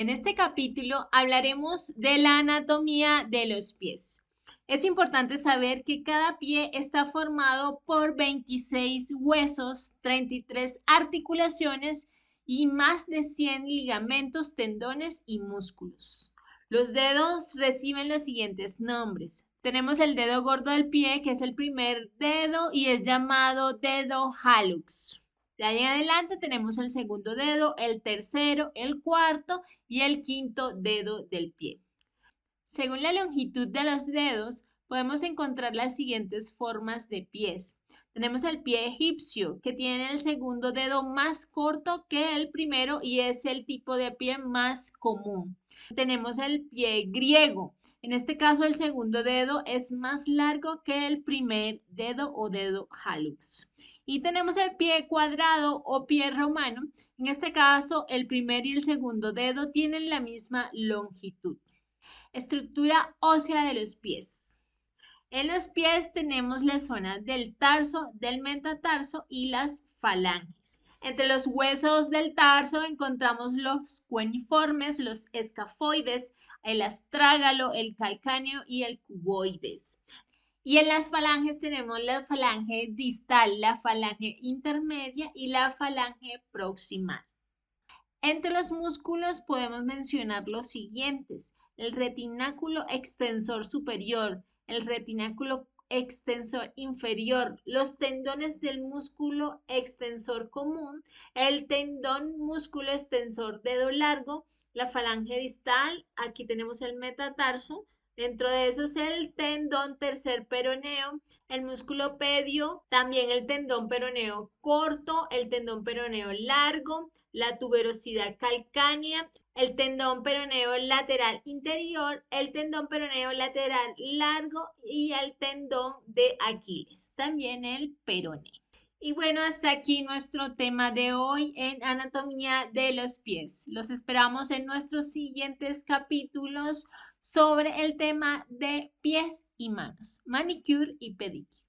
En este capítulo hablaremos de la anatomía de los pies. Es importante saber que cada pie está formado por 26 huesos, 33 articulaciones y más de 100 ligamentos, tendones y músculos. Los dedos reciben los siguientes nombres. Tenemos el dedo gordo del pie, que es el primer dedo y es llamado dedo hallux. De ahí adelante tenemos el segundo dedo, el tercero, el cuarto y el quinto dedo del pie. Según la longitud de los dedos, podemos encontrar las siguientes formas de pies. Tenemos el pie egipcio, que tiene el segundo dedo más corto que el primero y es el tipo de pie más común. Tenemos el pie griego. En este caso, el segundo dedo es más largo que el primer dedo o dedo halux. Y tenemos el pie cuadrado o pie romano. En este caso, el primer y el segundo dedo tienen la misma longitud. Estructura ósea de los pies. En los pies tenemos la zona del tarso, del metatarso y las falanges. Entre los huesos del tarso encontramos los cueniformes, los escafoides, el astrágalo, el calcáneo y el cuboides. Y en las falanges tenemos la falange distal, la falange intermedia y la falange proximal. Entre los músculos podemos mencionar los siguientes, el retináculo extensor superior, el retináculo extensor inferior, los tendones del músculo extensor común, el tendón músculo extensor dedo largo, la falange distal, aquí tenemos el metatarso, Dentro de eso es el tendón tercer peroneo, el músculo pedio, también el tendón peroneo corto, el tendón peroneo largo, la tuberosidad calcánea, el tendón peroneo lateral interior, el tendón peroneo lateral largo y el tendón de Aquiles, también el peroneo. Y bueno, hasta aquí nuestro tema de hoy en anatomía de los pies. Los esperamos en nuestros siguientes capítulos sobre el tema de pies y manos, manicure y pedicure.